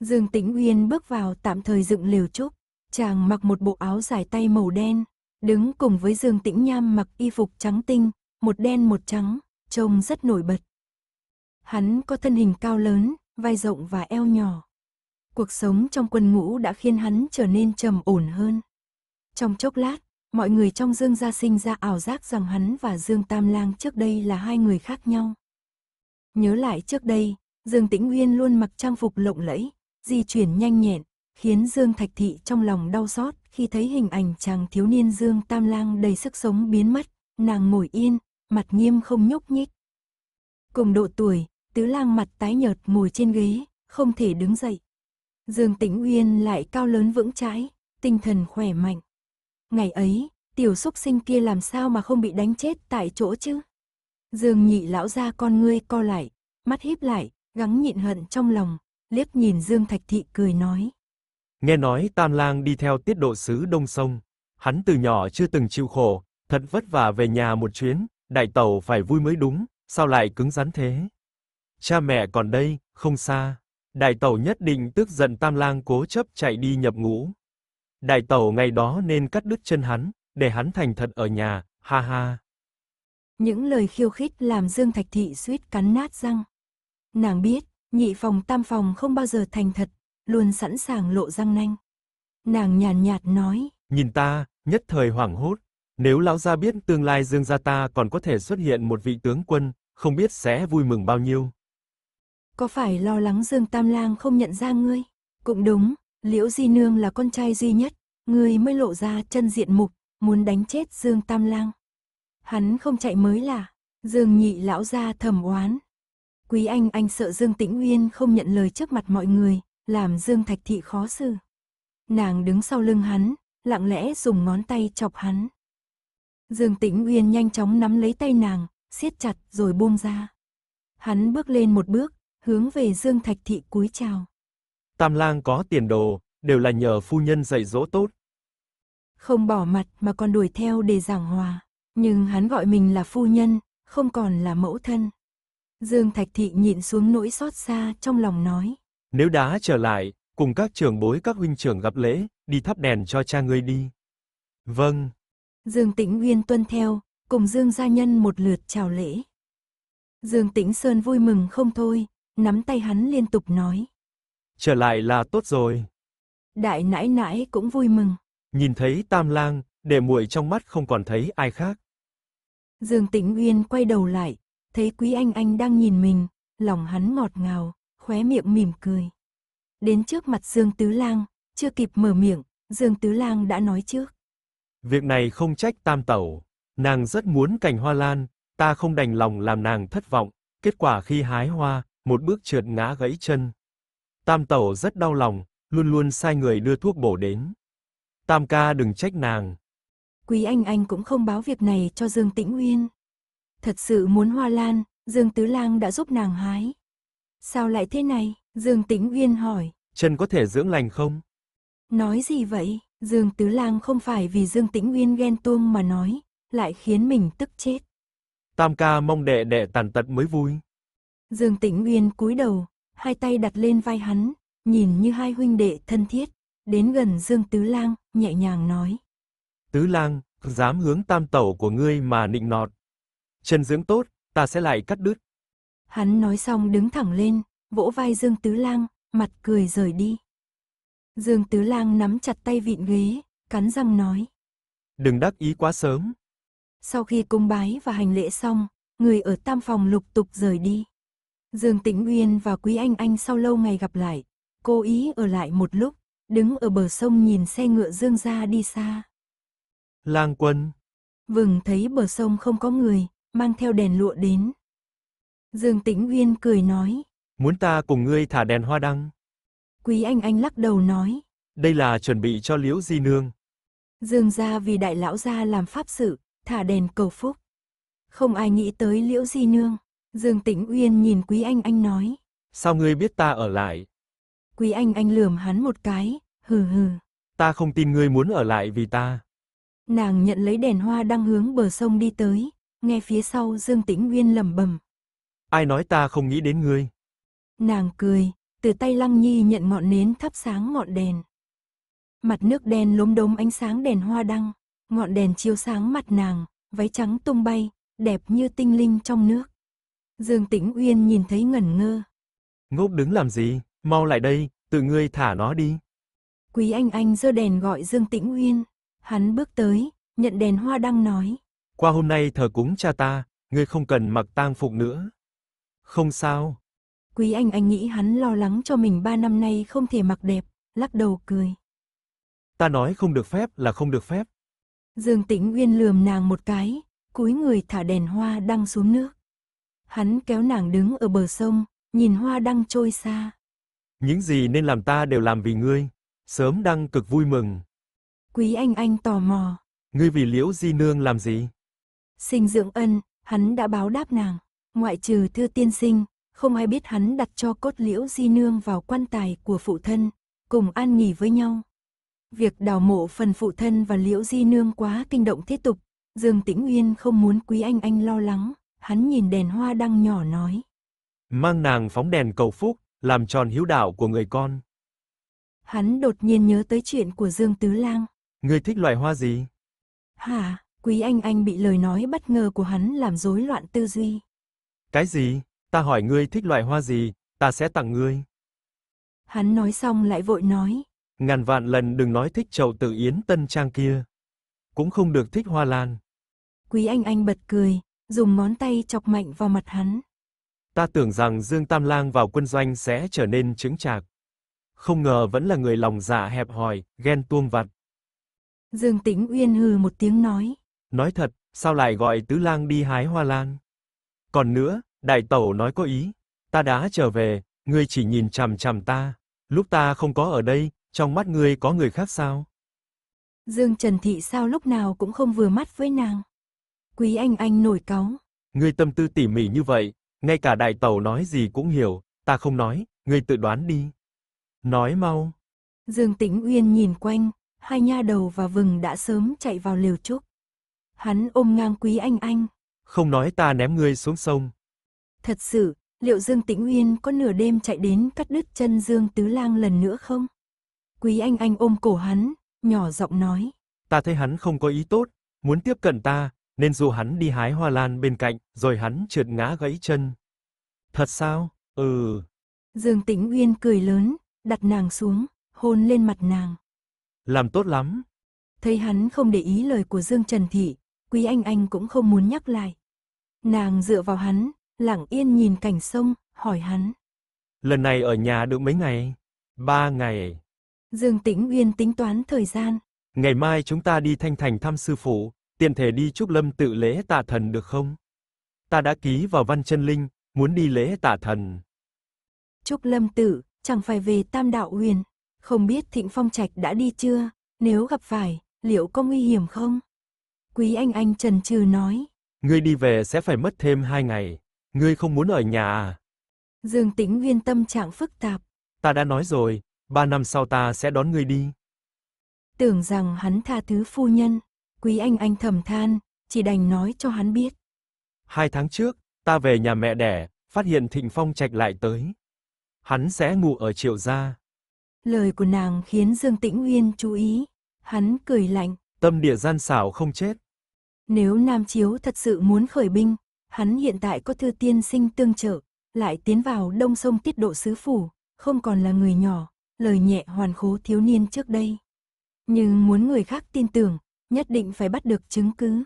Dương Tĩnh Uyên bước vào tạm thời dựng liều trúc, chàng mặc một bộ áo dài tay màu đen, đứng cùng với Dương Tĩnh Nham mặc y phục trắng tinh, một đen một trắng, trông rất nổi bật. Hắn có thân hình cao lớn, vai rộng và eo nhỏ. Cuộc sống trong quân ngũ đã khiến hắn trở nên trầm ổn hơn. Trong chốc lát, mọi người trong Dương gia sinh ra ảo giác rằng hắn và Dương Tam Lang trước đây là hai người khác nhau. Nhớ lại trước đây, Dương Tĩnh Uyên luôn mặc trang phục lộng lẫy, di chuyển nhanh nhẹn, khiến Dương Thạch Thị trong lòng đau xót khi thấy hình ảnh chàng thiếu niên Dương Tam Lang đầy sức sống biến mất, nàng ngồi yên, mặt nghiêm không nhúc nhích. Cùng độ tuổi, Tứ Lang mặt tái nhợt ngồi trên ghế, không thể đứng dậy. Dương Tĩnh Uyên lại cao lớn vững chãi, tinh thần khỏe mạnh. Ngày ấy, tiểu xúc sinh kia làm sao mà không bị đánh chết tại chỗ chứ? Dương nhị lão ra con ngươi co lại, mắt híp lại, gắng nhịn hận trong lòng, liếc nhìn Dương Thạch Thị cười nói. Nghe nói Tam Lang đi theo tiết độ sứ Đông Sông, hắn từ nhỏ chưa từng chịu khổ, thật vất vả về nhà một chuyến, đại tẩu phải vui mới đúng, sao lại cứng rắn thế? Cha mẹ còn đây, không xa. Đại tẩu nhất định tức giận Tam Lang cố chấp chạy đi nhập ngũ. Đại tẩu ngày đó nên cắt đứt chân hắn, để hắn thành thật ở nhà, ha ha. Những lời khiêu khích làm Dương Thạch Thị suýt cắn nát răng. Nàng biết, Nhị phòng tam phòng không bao giờ thành thật, luôn sẵn sàng lộ răng nanh. Nàng nhàn nhạt, nói. Nhìn ta, nhất thời hoảng hốt. Nếu lão gia biết tương lai dương gia ta còn có thể xuất hiện một vị tướng quân, không biết sẽ vui mừng bao nhiêu. Có phải lo lắng Dương Tam Lang không nhận ra ngươi? Cũng đúng, Liễu Di Nương là con trai duy nhất, ngươi mới lộ ra chân diện mục, muốn đánh chết Dương Tam Lang. Hắn không chạy mới là, Dương Nhị lão gia thầm oán, Quý Anh Anh sợ Dương Tĩnh Uyên không nhận lời trước mặt mọi người, làm Dương Thạch Thị khó xử. Nàng đứng sau lưng hắn, lặng lẽ dùng ngón tay chọc hắn. Dương Tĩnh Uyên nhanh chóng nắm lấy tay nàng, siết chặt rồi buông ra. Hắn bước lên một bước, hướng về Dương Thạch Thị cúi chào. Tam lang có tiền đồ, đều là nhờ phu nhân dạy dỗ tốt. Không bỏ mặt mà còn đuổi theo để giảng hòa, nhưng hắn gọi mình là phu nhân, không còn là mẫu thân. Dương Thạch Thị nhịn xuống nỗi xót xa trong lòng nói. Nếu đã trở lại, cùng các trưởng bối các huynh trưởng gặp lễ, đi thắp đèn cho cha ngươi đi. Vâng. Dương Tĩnh Uyên tuân theo, cùng Dương gia nhân một lượt chào lễ. Dương Tĩnh Sơn vui mừng không thôi, nắm tay hắn liên tục nói. Trở lại là tốt rồi. Đại nãi nãi cũng vui mừng. Nhìn thấy tam lang, để muội trong mắt không còn thấy ai khác. Dương Tĩnh Uyên quay đầu lại, thấy Quý Anh Anh đang nhìn mình, lòng hắn ngọt ngào, khóe miệng mỉm cười. Đến trước mặt Dương Tứ Lang, chưa kịp mở miệng, Dương Tứ Lang đã nói trước. Việc này không trách tam tẩu, nàng rất muốn cành hoa lan, ta không đành lòng làm nàng thất vọng, kết quả khi hái hoa, một bước trượt ngã gãy chân. Tam tẩu rất đau lòng, luôn luôn sai người đưa thuốc bổ đến. Tam ca đừng trách nàng. Quý Anh Anh cũng không báo việc này cho Dương Tĩnh Uyên. Thật sự muốn hoa lan, Dương Tứ Lang đã giúp nàng hái. Sao lại thế này? Dương Tĩnh Uyên hỏi. Chân có thể dưỡng lành không? Nói gì vậy? Dương Tứ Lang không phải vì Dương Tĩnh Uyên ghen tuông mà nói, lại khiến mình tức chết. Tam ca mong đệ đệ tàn tật mới vui. Dương Tĩnh Uyên cúi đầu, hai tay đặt lên vai hắn, nhìn như hai huynh đệ thân thiết, đến gần Dương Tứ Lang, nhẹ nhàng nói. Tứ Lang, dám hướng tam tẩu của ngươi mà nịnh nọt, Chân dưỡng tốt, ta sẽ lại cắt đứt. Hắn nói xong đứng thẳng lên, vỗ vai Dương Tứ Lang, mặt cười rời đi. Dương Tứ Lang nắm chặt tay vịn ghế, cắn răng nói. Đừng đắc ý quá sớm. Sau khi cung bái và hành lễ xong, người ở tam phòng lục tục rời đi. Dương Tĩnh Uyên và Quý Anh Anh sau lâu ngày gặp lại, cố ý ở lại một lúc, đứng ở bờ sông nhìn xe ngựa Dương ra đi xa. Lang quân. Vừng thấy bờ sông không có người, mang theo đèn lụa đến. Dương Tĩnh Uyên cười nói. Muốn ta cùng ngươi thả đèn hoa đăng. Quý Anh Anh lắc đầu nói. Đây là chuẩn bị cho liễu di nương. Dương gia vì đại lão gia làm pháp sự, thả đèn cầu phúc. Không ai nghĩ tới liễu di nương. Dương Tĩnh Uyên nhìn Quý Anh Anh nói. Sao ngươi biết ta ở lại? Quý Anh Anh lườm hắn một cái, hừ hừ. Ta không tin ngươi muốn ở lại vì ta. Nàng nhận lấy đèn hoa đang hướng bờ sông đi tới, nghe phía sau Dương Tĩnh Uyên lẩm bẩm. Ai nói ta không nghĩ đến ngươi? Nàng cười, từ tay Lăng Nhi nhận ngọn nến thắp sáng ngọn đèn. Mặt nước đen lốm đốm ánh sáng đèn hoa đăng, ngọn đèn chiếu sáng mặt nàng, váy trắng tung bay, đẹp như tinh linh trong nước. Dương Tĩnh Uyên nhìn thấy ngẩn ngơ. Ngốc đứng làm gì, mau lại đây, tự ngươi thả nó đi. Quý Anh Anh giơ đèn gọi Dương Tĩnh Uyên, hắn bước tới, nhận đèn hoa đăng nói. Qua hôm nay thờ cúng cha ta, ngươi không cần mặc tang phục nữa. Không sao. Quý anh anh nghĩ hắn lo lắng cho mình ba năm nay không thể mặc đẹp, lắc đầu cười. Ta nói không được phép là không được phép. Dương Tĩnh nguyên lườm nàng một cái, cúi người thả đèn hoa đăng xuống nước. Hắn kéo nàng đứng ở bờ sông, nhìn hoa đăng trôi xa. Những gì nên làm ta đều làm vì ngươi, sớm đăng cực vui mừng. Quý anh anh tò mò. Ngươi vì liễu di nương làm gì? Sinh dưỡng ân, hắn đã báo đáp nàng. Ngoại trừ thưa tiên sinh, không ai biết hắn đặt cho cốt liễu di nương vào quan tài của phụ thân, cùng an nghỉ với nhau. Việc đào mộ phần phụ thân và liễu di nương quá kinh động thế tục, Dương Tĩnh Uyên không muốn Quý Anh Anh lo lắng, hắn nhìn đèn hoa đăng nhỏ nói. Mang nàng phóng đèn cầu phúc, làm tròn hiếu đạo của người con. Hắn đột nhiên nhớ tới chuyện của Dương Tứ Lang. Người thích loại hoa gì? Hả? Quý Anh Anh bị lời nói bất ngờ của hắn làm rối loạn tư duy. Cái gì? Ta hỏi ngươi thích loại hoa gì, ta sẽ tặng ngươi. Hắn nói xong lại vội nói. Ngàn vạn lần đừng nói thích chậu tự yến tân trang kia. Cũng không được thích hoa lan. Quý Anh Anh bật cười, dùng ngón tay chọc mạnh vào mặt hắn. Ta tưởng rằng Dương Tam Lang vào quân doanh sẽ trở nên chứng chạc. Không ngờ vẫn là người lòng dạ hẹp hòi, ghen tuông vặt. Dương Tĩnh Uyên hừ một tiếng nói. Nói thật, sao lại gọi Tứ Lang đi hái hoa lan? Còn nữa, đại tẩu nói có ý, ta đã trở về, ngươi chỉ nhìn chằm chằm ta, lúc ta không có ở đây, trong mắt ngươi có người khác sao? Dương Trần Thị sao lúc nào cũng không vừa mắt với nàng. Quý Anh Anh nổi cáu. Ngươi tâm tư tỉ mỉ như vậy, ngay cả đại tẩu nói gì cũng hiểu, ta không nói, ngươi tự đoán đi. Nói mau. Dương Tĩnh Uyên nhìn quanh, hai nha đầu và vừng đã sớm chạy vào liều trúc. Hắn ôm ngang quý anh anh. Không nói ta ném ngươi xuống sông. Thật sự, liệu Dương Tĩnh Uyên có nửa đêm chạy đến cắt đứt chân Dương Tứ Lang lần nữa không? Quý anh anh ôm cổ hắn, nhỏ giọng nói. Ta thấy hắn không có ý tốt, muốn tiếp cận ta, nên dù hắn đi hái hoa lan bên cạnh, rồi hắn trượt ngã gãy chân. Thật sao? Ừ. Dương Tĩnh Uyên cười lớn, đặt nàng xuống, hôn lên mặt nàng. Làm tốt lắm. Thấy hắn không để ý lời của Dương Trần Thị, Quý Anh Anh cũng không muốn nhắc lại. Nàng dựa vào hắn, lặng yên nhìn cảnh sông, hỏi hắn. Lần này ở nhà được mấy ngày? Ba ngày. Dương Tĩnh Uyên tính toán thời gian. Ngày mai chúng ta đi Thanh Thành thăm sư phụ, tiện thể đi Trúc Lâm tự lễ tạ thần được không? Ta đã ký vào văn chân linh, muốn đi lễ tạ thần. Trúc Lâm tự, chẳng phải về Tam Đạo uyên Không biết Thịnh Phong Trạch đã đi chưa? Nếu gặp phải, liệu có nguy hiểm không? Quý Anh Anh trần trừ nói. Ngươi đi về sẽ phải mất thêm hai ngày. Ngươi không muốn ở nhà à? Dương Tĩnh Uyên tâm trạng phức tạp. Ta đã nói rồi, ba năm sau ta sẽ đón ngươi đi. Tưởng rằng hắn tha thứ phu nhân, Quý Anh Anh thầm than, chỉ đành nói cho hắn biết. Hai tháng trước, ta về nhà mẹ đẻ, phát hiện Thịnh Phong Trạch lại tới. Hắn sẽ ngủ ở triệu gia. Lời của nàng khiến Dương Tĩnh Uyên chú ý, hắn cười lạnh. Tâm địa gian xảo không chết, nếu Nam Chiếu thật sự muốn khởi binh, hắn hiện tại có thư tiên sinh tương trợ, lại tiến vào đông sông tiết độ sứ phủ, không còn là người nhỏ, lời nhẹ hoàn khố thiếu niên trước đây. Nhưng muốn người khác tin tưởng, nhất định phải bắt được chứng cứ.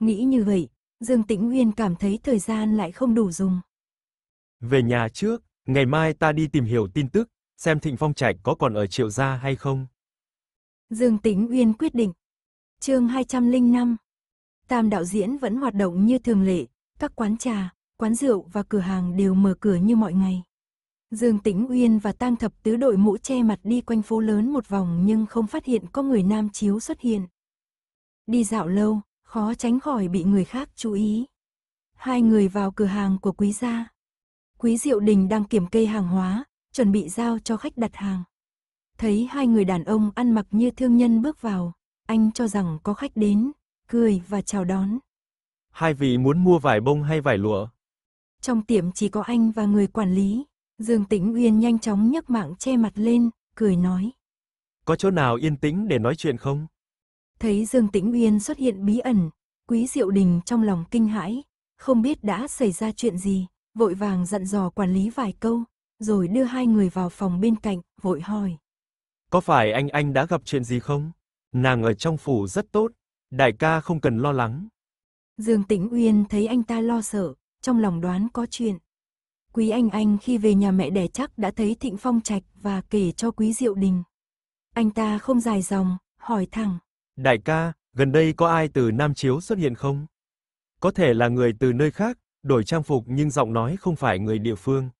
Nghĩ như vậy, Dương Tĩnh nguyên cảm thấy thời gian lại không đủ dùng. Về nhà trước, ngày mai ta đi tìm hiểu tin tức, xem Thịnh Phong Trạch có còn ở Triệu gia hay không. Dương Tĩnh Uyên quyết định. Chương 205 Tam đạo diễn vẫn hoạt động như thường lệ, các quán trà, quán rượu và cửa hàng đều mở cửa như mọi ngày. Dương Tĩnh Uyên và Tang Thập Tứ đội mũ che mặt đi quanh phố lớn một vòng nhưng không phát hiện có người nam chiếu xuất hiện. Đi dạo lâu, khó tránh khỏi bị người khác chú ý. Hai người vào cửa hàng của quý gia. Quý Diệu Đình đang kiểm kê hàng hóa, chuẩn bị giao cho khách đặt hàng. Thấy hai người đàn ông ăn mặc như thương nhân bước vào, anh cho rằng có khách đến, cười và chào đón. Hai vị muốn mua vải bông hay vải lụa? Trong tiệm chỉ có anh và người quản lý. Dương Tĩnh Uyên nhanh chóng nhấc mạng che mặt lên, cười nói. Có chỗ nào yên tĩnh để nói chuyện không? Thấy Dương Tĩnh Uyên xuất hiện bí ẩn, Quý Diệu Đình trong lòng kinh hãi, không biết đã xảy ra chuyện gì, vội vàng dặn dò quản lý vài câu, rồi đưa hai người vào phòng bên cạnh, vội hỏi. Có phải anh anh đã gặp chuyện gì không? Nàng ở trong phủ rất tốt, Đại ca không cần lo lắng. Dương Tĩnh Uyên thấy anh ta lo sợ, trong lòng đoán có chuyện. Quý Anh Anh khi về nhà mẹ đẻ chắc đã thấy Thịnh Phong Trạch và kể cho Quý Diệu Đình. Anh ta không dài dòng, hỏi thẳng. Đại ca, gần đây có ai từ Nam Chiếu xuất hiện không? Có thể là người từ nơi khác, đổi trang phục nhưng giọng nói không phải người địa phương.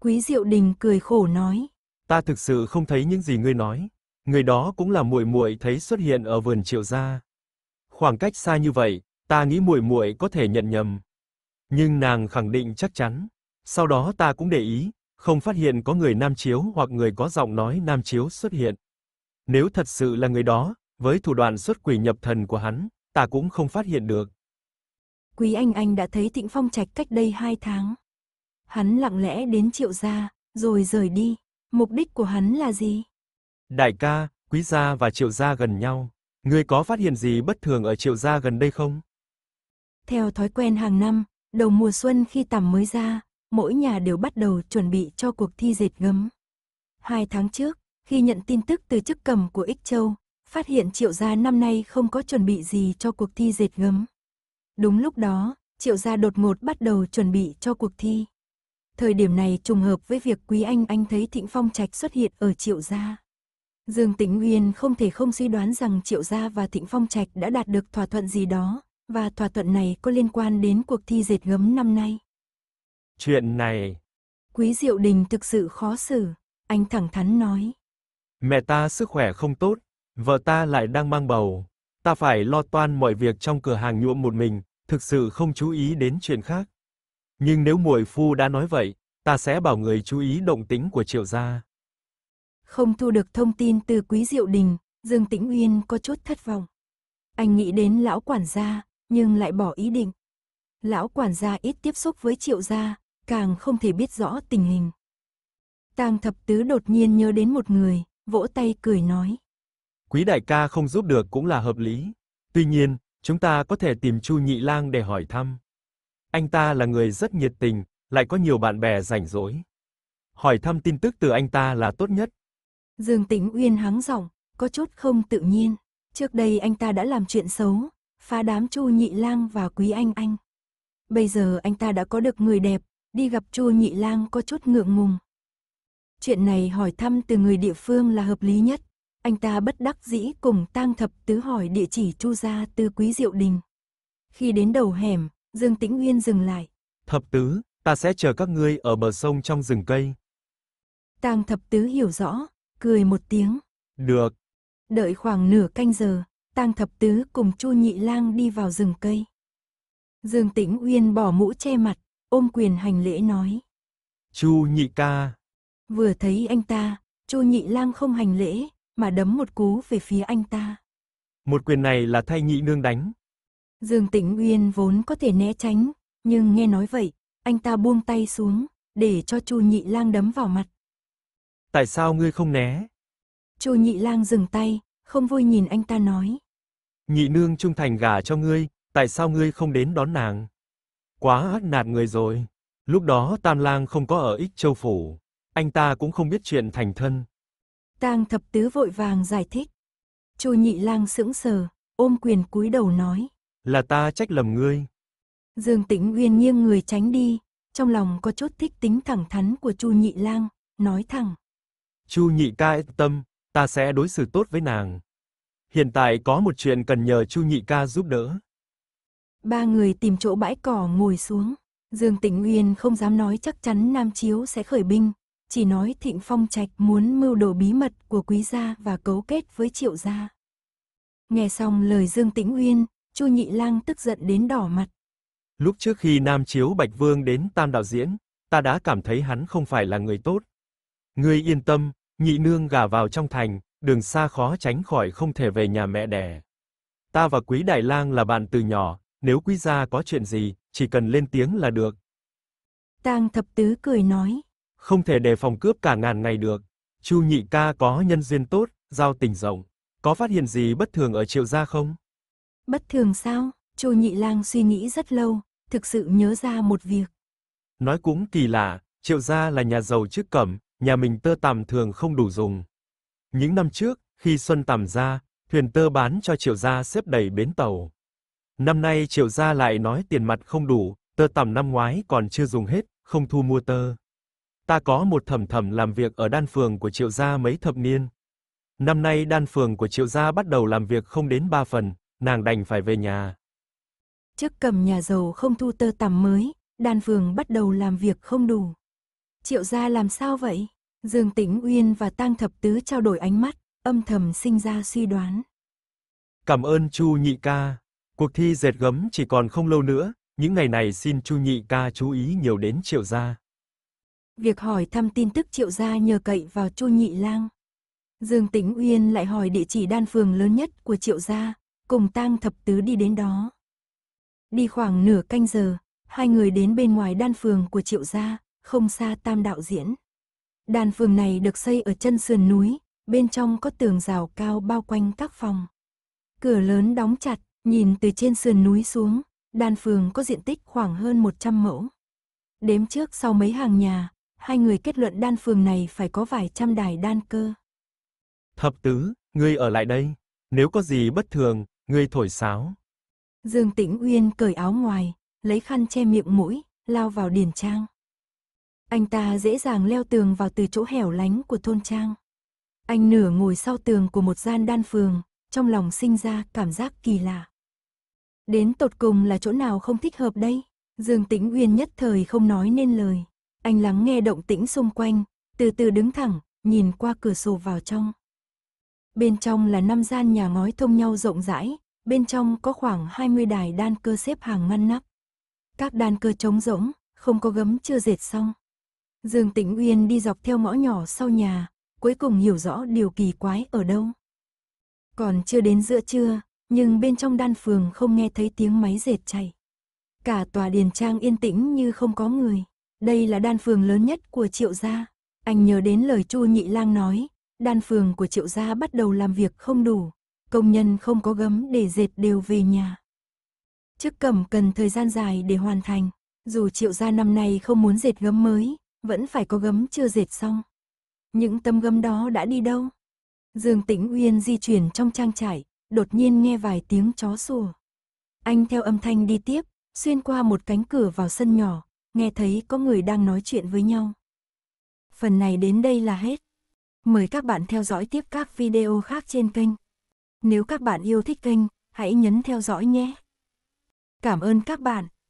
Quý Diệu Đình cười khổ nói. Ta thực sự không thấy những gì ngươi nói người đó cũng là muội muội thấy xuất hiện ở vườn Triệu gia. Khoảng cách xa như vậy, ta nghĩ muội muội có thể nhận nhầm. Nhưng nàng khẳng định chắc chắn. Sau đó ta cũng để ý, không phát hiện có người nam chiếu hoặc người có giọng nói nam chiếu xuất hiện. Nếu thật sự là người đó, với thủ đoạn xuất quỷ nhập thần của hắn, ta cũng không phát hiện được. Quý Anh Anh đã thấy Thịnh Phong Trạch cách đây hai tháng. Hắn lặng lẽ đến Triệu gia, rồi rời đi. Mục đích của hắn là gì? Đại ca, Quý gia và Triệu gia gần nhau, ngươi có phát hiện gì bất thường ở Triệu gia gần đây không? Theo thói quen hàng năm, đầu mùa xuân khi tằm mới ra, mỗi nhà đều bắt đầu chuẩn bị cho cuộc thi dệt gấm. Hai tháng trước, khi nhận tin tức từ chức cầm của Ích Châu, phát hiện Triệu gia năm nay không có chuẩn bị gì cho cuộc thi dệt gấm. Đúng lúc đó, Triệu gia đột ngột bắt đầu chuẩn bị cho cuộc thi. Thời điểm này trùng hợp với việc Quý Anh Anh thấy Thịnh Phong Trạch xuất hiện ở Triệu gia. Dương Tĩnh Uyên không thể không suy đoán rằng Triệu Gia và Thịnh Phong Trạch đã đạt được thỏa thuận gì đó, và thỏa thuận này có liên quan đến cuộc thi dệt gấm năm nay. Chuyện này... Quý Diệu Đình thực sự khó xử, anh thẳng thắn nói. Mẹ ta sức khỏe không tốt, vợ ta lại đang mang bầu. Ta phải lo toan mọi việc trong cửa hàng nhuộm một mình, thực sự không chú ý đến chuyện khác. Nhưng nếu muội phu đã nói vậy, ta sẽ bảo người chú ý động tính của Triệu Gia. Không thu được thông tin từ Quý Diệu Đình, Dương Tĩnh Uyên có chút thất vọng. Anh nghĩ đến lão quản gia, nhưng lại bỏ ý định. Lão quản gia ít tiếp xúc với triệu gia, càng không thể biết rõ tình hình. Tang thập tứ đột nhiên nhớ đến một người, vỗ tay cười nói. Quý đại ca không giúp được cũng là hợp lý. Tuy nhiên, chúng ta có thể tìm Chu Nhị Lang để hỏi thăm. Anh ta là người rất nhiệt tình, lại có nhiều bạn bè rảnh rỗi. Hỏi thăm tin tức từ anh ta là tốt nhất. Dương Tĩnh Uyên hắng giọng, có chút không tự nhiên. Trước đây anh ta đã làm chuyện xấu, phá đám Chu Nhị Lang và Quý Anh Anh. Bây giờ anh ta đã có được người đẹp, đi gặp Chu Nhị Lang có chút ngượng ngùng. Chuyện này hỏi thăm từ người địa phương là hợp lý nhất. Anh ta bất đắc dĩ cùng tang thập tứ hỏi địa chỉ Chu gia Tư Quý Diệu Đình. Khi đến đầu hẻm, Dương Tĩnh Uyên dừng lại. Thập tứ, ta sẽ chờ các ngươi ở bờ sông trong rừng cây. Tang thập tứ hiểu rõ, cười một tiếng. Được. Đợi khoảng nửa canh giờ, Tang Thập Tứ cùng Chu Nhị Lang đi vào rừng cây. Dương Tĩnh Uyên bỏ mũ che mặt, ôm quyền hành lễ nói. Chu Nhị ca. Vừa thấy anh ta, Chu Nhị Lang không hành lễ, mà đấm một cú về phía anh ta. Một quyền này là thay nhị nương đánh. Dương Tĩnh Uyên vốn có thể né tránh, nhưng nghe nói vậy, anh ta buông tay xuống, để cho Chu Nhị Lang đấm vào mặt, tại sao ngươi không né? Chu nhị lang dừng tay, không vui nhìn anh ta nói. Nhị nương trung thành gả cho ngươi, tại sao ngươi không đến đón nàng? Quá ác nạt người rồi. Lúc đó Tam lang không có ở Ích Châu phủ, anh ta cũng không biết chuyện thành thân. Tang thập tứ vội vàng giải thích. Chu nhị lang sững sờ, ôm quyền cúi đầu nói. Là ta trách lầm ngươi. Dương Tĩnh Uyên nghiêng người tránh đi, trong lòng có chút thích tính thẳng thắn của Chu Nhị Lang, nói thẳng. Chu Nhị ca yên tâm, ta sẽ đối xử tốt với nàng. Hiện tại có một chuyện cần nhờ Chu Nhị ca giúp đỡ. Ba người tìm chỗ bãi cỏ ngồi xuống. Dương Tĩnh Uyên không dám nói chắc chắn Nam Chiếu sẽ khởi binh, chỉ nói Thịnh Phong Trạch muốn mưu đồ bí mật của quý gia và cấu kết với Triệu gia. Nghe xong lời Dương Tĩnh Uyên, Chu Nhị Lang tức giận đến đỏ mặt. Lúc trước khi Nam Chiếu Bạch Vương đến Tam Đạo Diễn, ta đã cảm thấy hắn không phải là người tốt. Ngươi yên tâm, Nhị nương gả vào trong thành, đường xa khó tránh khỏi không thể về nhà mẹ đẻ. Ta và Quý Đại Lang là bạn từ nhỏ, nếu quý gia có chuyện gì, chỉ cần lên tiếng là được. Tang thập tứ cười nói. Không thể đề phòng cướp cả ngàn ngày được. Chu nhị ca có nhân duyên tốt, giao tình rộng. Có phát hiện gì bất thường ở triệu gia không? Bất thường sao? Chu nhị lang suy nghĩ rất lâu, thực sự nhớ ra một việc. Nói cũng kỳ lạ, triệu gia là nhà giàu trước cẩm, nhà mình tơ tằm thường không đủ dùng. Những năm trước, khi xuân tằm ra, thuyền tơ bán cho Triệu gia xếp đầy bến tàu. Năm nay Triệu gia lại nói tiền mặt không đủ, tơ tằm năm ngoái còn chưa dùng hết, không thu mua tơ. Ta có một thầm thầm làm việc ở đan phường của Triệu gia mấy thập niên. Năm nay đan phường của Triệu gia bắt đầu làm việc không đến ba phần, nàng đành phải về nhà. Trước cầm nhà giàu không thu tơ tằm mới, đan phường bắt đầu làm việc không đủ. Triệu gia làm sao vậy? Dương Tĩnh Uyên và Tang Thập Tứ trao đổi ánh mắt, âm thầm sinh ra suy đoán. Cảm ơn Chu Nhị ca. Cuộc thi dệt gấm chỉ còn không lâu nữa, những ngày này xin Chu Nhị ca chú ý nhiều đến Triệu gia. Việc hỏi thăm tin tức Triệu gia nhờ cậy vào Chu Nhị lang. Dương Tĩnh Uyên lại hỏi địa chỉ đan phường lớn nhất của Triệu gia, cùng Tang Thập Tứ đi đến đó. Đi khoảng nửa canh giờ, hai người đến bên ngoài đan phường của Triệu gia, không xa tam đạo diễn. Đàn phường này được xây ở chân sườn núi, bên trong có tường rào cao bao quanh các phòng. Cửa lớn đóng chặt, nhìn từ trên sườn núi xuống, đàn phường có diện tích khoảng hơn 100 mẫu. Đếm trước sau mấy hàng nhà, hai người kết luận đan phường này phải có vài trăm đài đan cơ. Thập tứ, ngươi ở lại đây, nếu có gì bất thường, ngươi thổi sáo. Dương Tĩnh Uyên cởi áo ngoài, lấy khăn che miệng mũi, lao vào điền trang. Anh ta dễ dàng leo tường vào từ chỗ hẻo lánh của thôn trang. Anh nửa ngồi sau tường của một gian đan phường, trong lòng sinh ra cảm giác kỳ lạ. Đến tột cùng là chỗ nào không thích hợp đây? Dương Tĩnh Uyên nhất thời không nói nên lời. Anh lắng nghe động tĩnh xung quanh, từ từ đứng thẳng, nhìn qua cửa sổ vào trong. Bên trong là năm gian nhà ngói thông nhau rộng rãi, bên trong có khoảng 20 đài đan cơ xếp hàng ngăn nắp. Các đan cơ trống rỗng, không có gấm chưa dệt xong. Dương Tĩnh Uyên đi dọc theo ngõ nhỏ sau nhà, cuối cùng hiểu rõ điều kỳ quái ở đâu. Còn chưa đến giữa trưa, nhưng bên trong đan phường không nghe thấy tiếng máy dệt chạy. Cả tòa điền trang yên tĩnh như không có người. Đây là đan phường lớn nhất của triệu gia. Anh nhớ đến lời Chu Nhị Lang nói, đan phường của triệu gia bắt đầu làm việc không đủ. Công nhân không có gấm để dệt đều về nhà. Chức cẩm cần thời gian dài để hoàn thành. Dù triệu gia năm nay không muốn dệt gấm mới, vẫn phải có gấm chưa dệt xong. Những tấm gấm đó đã đi đâu? Dương Tĩnh Uyên di chuyển trong trang trải, đột nhiên nghe vài tiếng chó sủa. Anh theo âm thanh đi tiếp, xuyên qua một cánh cửa vào sân nhỏ, nghe thấy có người đang nói chuyện với nhau. Phần này đến đây là hết. Mời các bạn theo dõi tiếp các video khác trên kênh. Nếu các bạn yêu thích kênh, hãy nhấn theo dõi nhé. Cảm ơn các bạn.